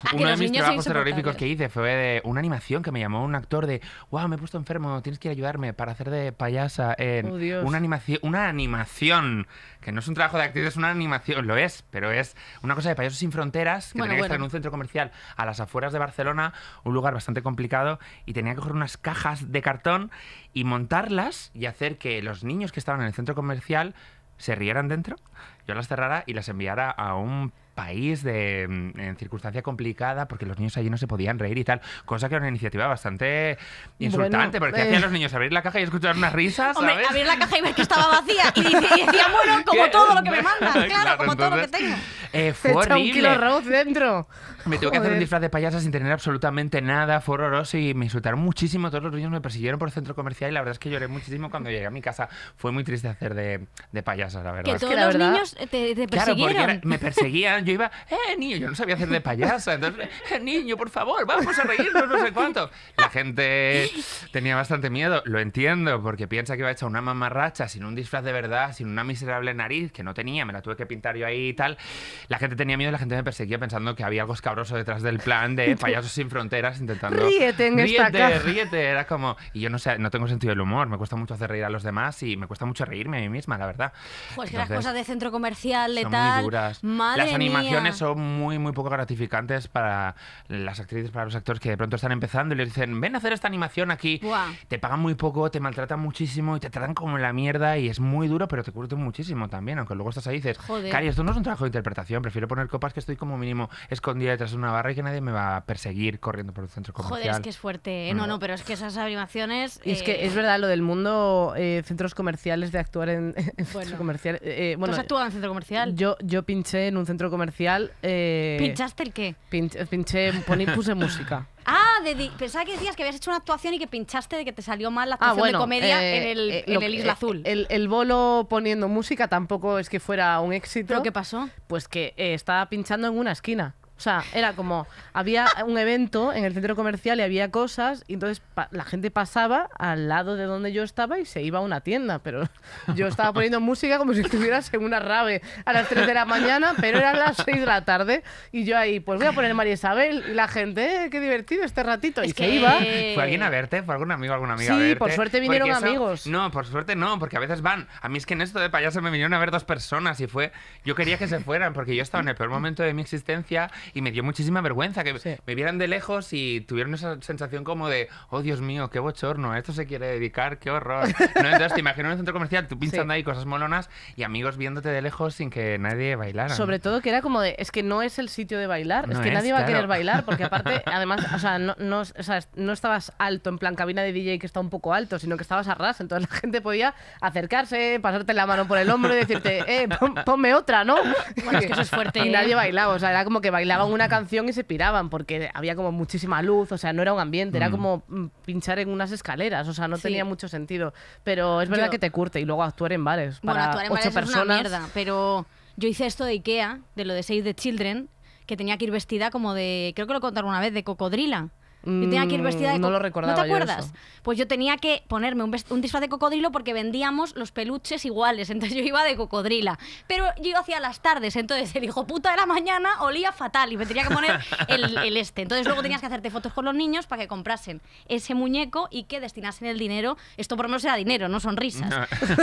Ah, Uno de mis trabajos terroríficos que hice fue de una animación que me llamó un actor de wow, me he puesto enfermo, tienes que ayudarme para hacer de payasa en oh, una animación, una animación, que no es un trabajo de actriz, es una animación, lo es, pero es una cosa de payasos sin fronteras, que bueno, tenía que estar en un centro comercial a las afueras de Barcelona, un lugar bastante complicado, y tenía que coger unas cajas de cartón y montarlas y hacer que los niños que estaban en el centro comercial se rieran dentro, yo las cerrara y las enviara a un país de, mm, en circunstancia complicada porque los niños allí no se podían reír y tal. Cosa que era una iniciativa bastante insultante porque eh. hacían los niños abrir la caja y escuchar unas risas. Hombre, abrir la caja y ver que estaba vacía y, decían, bueno, como todo lo que me mandan, claro, como todo lo que tengo. Eh, fue se horrible. un kilo arroz dentro. Me tuve que hacer un disfraz de payasa sin tener absolutamente nada, fue horroroso y me insultaron muchísimo. Todos los niños me persiguieron por el centro comercial y la verdad es que lloré muchísimo cuando llegué a mi casa. Fue muy triste hacer de, de payasa, la verdad. Que todos los niños te, persiguieron. Claro, porque me perseguían, yo iba, eh, niño, yo no sabía hacer de payasa. Entonces, eh, niño, por favor, vamos a reírnos, no sé cuánto. La gente tenía bastante miedo, lo entiendo, porque piensa que iba a echar una mamarracha sin un disfraz de verdad, sin una miserable nariz que no tenía, me la tuve que pintar yo ahí y tal. La gente tenía miedo, la gente me perseguía pensando que había algo escabroso detrás del plan de payasos sin fronteras intentando. Ríete en esta ríete, ríete. Era como, y yo no sé, no tengo sentido del humor, me cuesta mucho hacer reír a los demás y me cuesta mucho reírme a mí misma, la verdad. Pues que las cosas de centro comercial, letal, madre mía animaciones son muy, muy poco gratificantes para las actrices, para los actores que de pronto están empezando y les dicen, ven a hacer esta animación aquí, te pagan muy poco, te maltratan muchísimo y te tratan como la mierda y es muy duro, pero te curten muchísimo también, aunque luego estás ahí y dices, Joder. esto no es un trabajo de interpretación, prefiero poner copas que estoy como mínimo escondida detrás de una barra y que nadie me va a perseguir corriendo por el centro comercial. Joder, es que es fuerte, ¿eh? no, mm. no, pero es que esas animaciones es que eh, es verdad lo del mundo eh, centros comerciales, de actuar en, comercial. bueno, ¿Tú actuado en centro comercial? Yo, yo pinché en un centro comercial eh, ¿Pinchaste el qué? pinché, puse música. Ah, de, pensaba que decías que habías hecho una actuación y que pinchaste de que te salió mal la ah, actuación de comedia eh, en, el, eh, Isla Azul. El, el, bolo poniendo música tampoco es que fuera un éxito. ¿Pero qué pasó? Pues que estaba pinchando en una esquina. O sea, era como, había un evento en el centro comercial y había cosas, y entonces la gente pasaba al lado de donde yo estaba y se iba a una tienda, pero yo estaba poniendo música como si estuvieras en una rave a las 3 de la mañana, pero eran las 6 de la tarde, y yo ahí, pues voy a poner María Isabel, y la gente, eh, qué divertido este ratito, es y que... iba. ¿Fue alguien a verte? ¿Fue algún amigo, alguna amiga sí, a verte? por suerte vinieron amigos. No, por suerte no, porque a veces van. A mí es que en esto de payaso me vinieron a ver dos personas y fue, yo quería que se fueran, porque yo estaba en el peor momento de mi existencia y me dio muchísima vergüenza que me vieran de lejos y tuvieron esa sensación como de, oh Dios mío, qué bochorno, esto se quiere dedicar, qué horror. Entonces te imagino en un centro comercial, tú pinchando ahí cosas molonas y amigos viéndote de lejos sin que nadie bailara. Sobre todo que era como de, es que no es el sitio de bailar, es que nadie va a querer bailar, porque aparte, además, o sea, no, estabas alto, en plan cabina de DJ que está un poco alto, sino que estabas a ras, entonces la gente podía acercarse, pasarte la mano por el hombro y decirte, eh, ponme otra, ¿no? es que eso es fuerte. Y nadie ¿eh? bailaba, o sea, era como que bailaba tiraban una canción y se piraban porque había como muchísima luz, o sea, no era un ambiente, era mm. como mm, pinchar en unas escaleras, o sea, no tenía mucho sentido. Pero es verdad que te curte y luego actuar en bares bueno, actuar en bares personas. Es una mierda, pero yo hice esto de Ikea, de lo de Save the Children, que tenía que ir vestida como de, creo que lo contaron una vez, de cocodrila yo tenía que ir vestida de mm, No lo recordaba. te acuerdas? Pues yo tenía que ponerme un, disfraz de cocodrilo porque vendíamos los peluches iguales. Entonces yo iba de cocodrila. Pero yo hacia las tardes. Entonces el dijo puta de la mañana olía fatal y me tenía que poner el, este. Entonces luego tenías que hacerte fotos con los niños para que comprasen ese muñeco y que destinasen el dinero. Esto por lo menos era dinero, no sonrisas.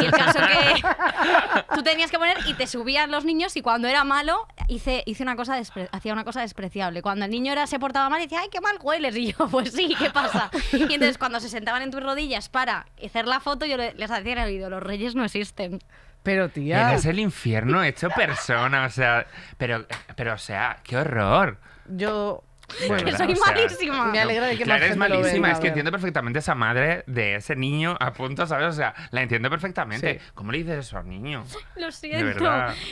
Y el caso que tú tenías que poner y te subían los niños y cuando era malo hice, hice una cosa hacía una cosa despreciable. Cuando el niño era, se portaba mal decía, ay, qué mal hueles yo, pues sí, ¿qué pasa? Y entonces cuando se sentaban en tus rodillas para hacer la foto, yo les decía el oído, los reyes no existen. Pero tía... Es el infierno hecho persona, o sea... Pero, pero o sea, qué horror. Yo bueno, que soy malísima. Me alegra de que me es malísima, es que entiendo perfectamente esa madre de ese niño a punto, ¿sabes? O sea, la entiendo perfectamente. ¿Cómo le dices eso a un niño? Lo siento.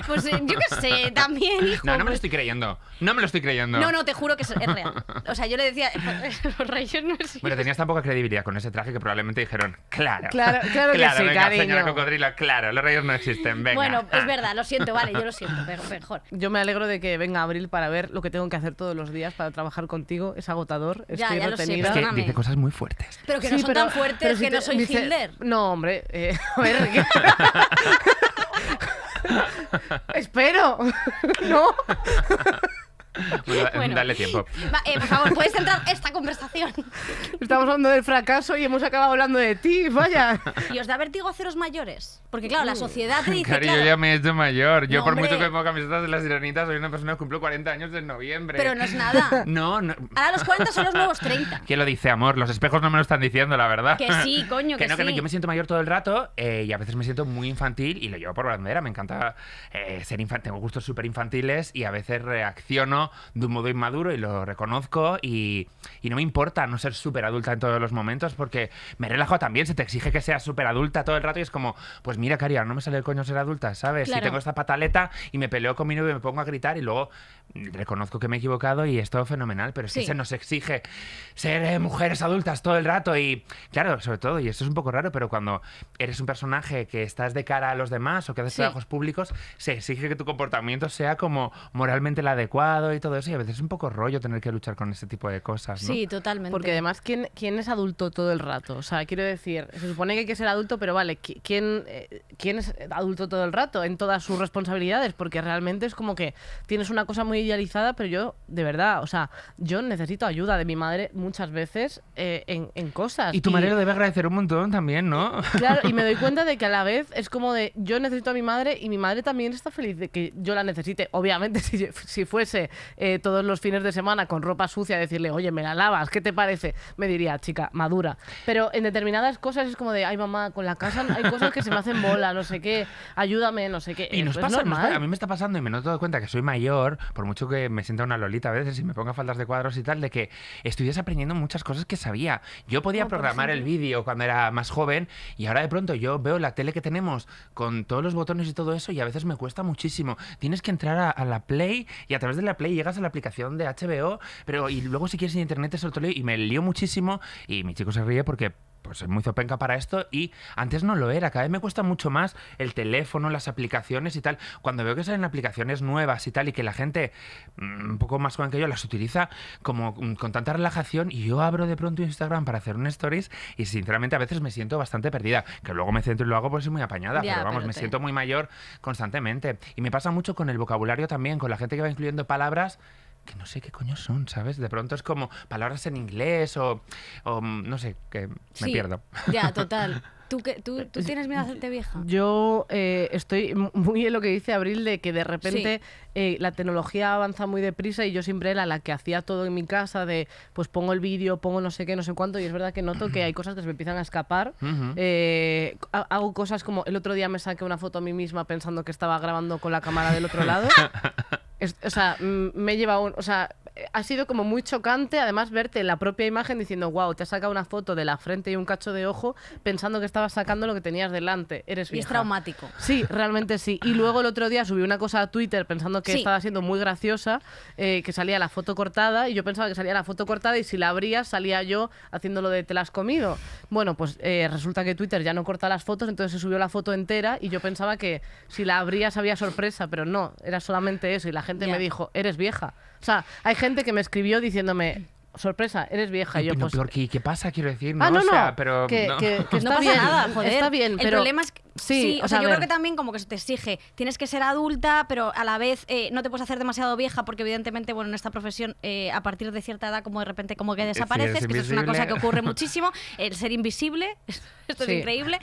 Pues eh, yo qué sé, también, No, no me lo estoy creyendo. No me lo estoy creyendo. No, no, te juro que es, real. O sea, yo le decía, los rayos no existen. Bueno, tenías tan poca credibilidad con ese traje que probablemente dijeron, claro. Claro, claro, que sí, cariño. señora cocodrilo, claro, los reyes no existen, Bueno, es ah. verdad, lo siento, vale, yo lo siento, mejor. Yo me alegro de que venga abril para ver lo que tengo que hacer todos los días para trabajar trabajar contigo es agotador. Ya, ya lo sé, Es que dice cosas muy fuertes. Pero que no son tan fuertes que no soy Hitler. No, hombre. Eh, Espero. no. Em, bueno, dale tiempo. Eh, por favor, puedes centrar esta conversación. Estamos hablando del fracaso y hemos acabado hablando de ti, vaya. ¿Y os da vértigo haceros mayores? Porque claro, la sociedad te dice... claro, yo ya me he hecho mayor. Yo por mucho que me ponga camisetas de las sirenitas, soy una persona que cumplió 40 años en noviembre. Pero no es nada. No, no. Ahora los 40 son los nuevos 30. ¿Quién lo dice, amor? Los espejos no me lo están diciendo, la verdad. Que sí, coño, que, no, Que no, yo me siento mayor todo el rato eh, y a veces me siento muy infantil y lo llevo por bandera. Me encanta eh, ser infantil, tengo gustos súper infantiles y a veces reacciono de un modo inmaduro y lo reconozco y, no me importa no ser súper adulta en todos los momentos porque me relajo también, se te exige que seas súper adulta todo el rato y es como, pues mira, cari no me sale el coño ser adulta, ¿sabes? Si tengo esta pataleta y me peleo con mi novio y me pongo a gritar y luego reconozco que me he equivocado y es todo fenomenal, pero si se nos exige ser eh, mujeres adultas todo el rato y claro, sobre todo, y eso es un poco raro, pero cuando eres un personaje que estás de cara a los demás o que haces trabajos públicos, se exige que tu comportamiento sea como moralmente el adecuado todo eso y a veces es un poco rollo tener que luchar con ese tipo de cosas. ¿no? Sí, totalmente. Porque además, ¿quién, ¿quién es adulto todo el rato? O sea, quiero decir, se supone que hay que ser adulto, pero vale, ¿quién, eh, ¿quién es adulto todo el rato en todas sus responsabilidades? Porque realmente es como que tienes una cosa muy idealizada, pero yo, de verdad, o sea, yo necesito ayuda de mi madre muchas veces eh, en, cosas. Y tu madre lo debe agradecer un montón también, ¿no? Eh, claro, y me doy cuenta de que a la vez es como de yo necesito a mi madre y mi madre también está feliz de que yo la necesite. Obviamente, si, si fuese eh, todos los fines de semana con ropa sucia, decirle, oye, me la lavas, ¿qué te parece? Me diría, chica, madura. Pero en determinadas cosas es como de, ay, mamá, con la casa hay cosas que se me hacen bola, no sé qué, ayúdame, no sé qué. Y eh, nos, pues pasa, a mí me está pasando y me noto de cuenta que soy mayor, por mucho que me sienta una lolita a veces y me ponga faldas de cuadros y tal, de que estudias aprendiendo muchas cosas que sabía. Yo podía programar el vídeo cuando era más joven y ahora de pronto yo veo la tele que tenemos con todos los botones y todo eso y a veces me cuesta muchísimo. Tienes que entrar a la Play y a través de la Play llegas a la aplicación de HBO, pero y luego si quieres en internet es otro y me lío muchísimo y mi chico se ríe porque pues es muy zopenca para esto y antes no lo era. Cada vez me cuesta mucho más el teléfono, las aplicaciones y tal. Cuando veo que salen aplicaciones nuevas y tal y que la gente mm, un poco más joven que yo las utiliza como mm, con tanta relajación y yo abro de pronto Instagram para hacer un stories y sinceramente a veces me siento bastante perdida. Que luego me centro y lo hago por ser muy apañada, pero vamos, me siento muy mayor constantemente. Y me pasa mucho con el vocabulario también, con la gente que va incluyendo palabras que no sé qué coño son, ¿sabes? De pronto es como palabras en inglés o, mm, no sé, que me sí, pierdo. Ya, total. ¿Tú, tienes miedo a vieja? Yo eh, estoy muy en lo que dice Abril de que de repente eh, la tecnología avanza muy deprisa y yo siempre era la que hacía todo en mi casa de pues pongo el vídeo, pongo no sé qué, no sé cuánto y es verdad que noto que hay cosas que se me empiezan a escapar. Eh, hago cosas como el otro día me saqué una foto a mí misma pensando que estaba grabando con la cámara del otro lado o sea, me he llevado, un, o sea, ha sido como muy chocante además verte en la propia imagen diciendo, wow, te has sacado una foto de la frente y un cacho de ojo pensando que estabas sacando lo que tenías delante. Eres vieja. es traumático. Sí, realmente sí. Y luego el otro día subí una cosa a Twitter pensando que estaba siendo muy graciosa, eh, que salía la foto cortada y yo pensaba que salía la foto cortada y si la abrías salía yo haciendo lo de te la has comido. Bueno, pues eh, resulta que Twitter ya no corta las fotos, entonces se subió la foto entera y yo pensaba que si la abrías había sorpresa, pero no, era solamente eso y la gente me dijo, eres vieja. O sea, hay gente que me escribió diciéndome, sorpresa, eres vieja. Y yo, pues ¿Qué pasa? Quiero decir, ah, no, no, no, pero... no. pasa nada, joder. Está bien, pero... El problema es Sí, o sea, yo creo que también como que se te exige, tienes que ser adulta, pero a la vez eh, no te puedes hacer demasiado vieja porque evidentemente, bueno, en esta profesión eh, a partir de cierta edad como de repente como que eh, desapareces, es que es una cosa que ocurre muchísimo, el ser invisible, esto es increíble,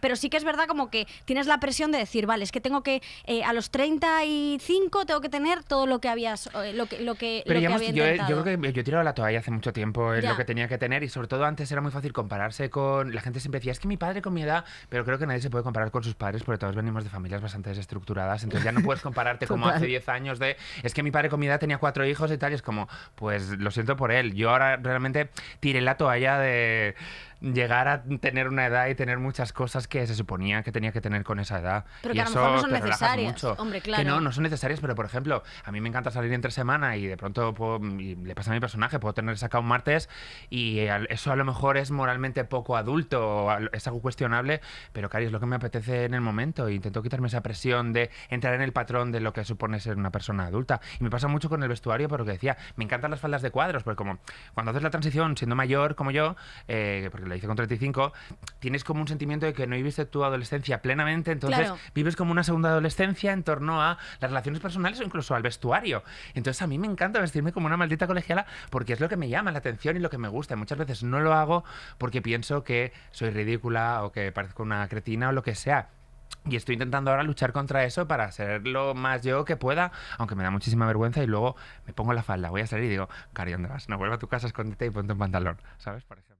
pero sí que es verdad como que tienes la presión de decir, vale, es que tengo que a los 35 tengo que tener todo lo que habías, lo que, había Yo, yo creo que la toalla hace mucho tiempo es lo que tenía que tener y sobre todo antes era muy fácil compararse con... La gente siempre decía, es que mi padre con mi edad, pero creo que nadie se puede comparar con sus padres porque todos venimos de familias bastante desestructuradas, entonces ya no puedes compararte como hace 10 años de, es que mi padre con mi edad tenía cuatro hijos y tal, es como, pues lo siento por él, yo ahora realmente tiré la toalla de llegar a tener una edad y tener muchas cosas que se suponía que tenía que tener con esa edad. Pero que a lo mejor no son necesarias. Hombre, claro. Que no, no son necesarias, pero por ejemplo, a mí me encanta salir entre semana y de pronto le pasa a mi personaje, puedo tener sacado un martes y eso a lo mejor es moralmente poco adulto, es algo cuestionable, pero cari, es lo que me apetece en el momento. E intento quitarme esa presión de entrar en el patrón de lo que supone ser una persona adulta. Y me pasa mucho con el vestuario, por que decía, me encantan las faldas de cuadros, porque como cuando haces la transición siendo mayor como yo, eh, porque la hice con 35, tienes como un sentimiento de que no viviste tu adolescencia plenamente, entonces vives como una segunda adolescencia en torno a las relaciones personales o incluso al vestuario. Entonces a mí me encanta vestirme como una maldita colegiala porque es lo que me llama la atención y lo que me gusta. Muchas veces no lo hago porque pienso que soy ridícula o que parezco una cretina o lo que sea. Y estoy intentando ahora luchar contra eso para ser lo más yo que pueda, aunque me da muchísima vergüenza y luego me pongo la falda, voy a salir y digo, vas? no vuelva a tu casa, escóndete y ponte un pantalón, ¿sabes? Por ejemplo.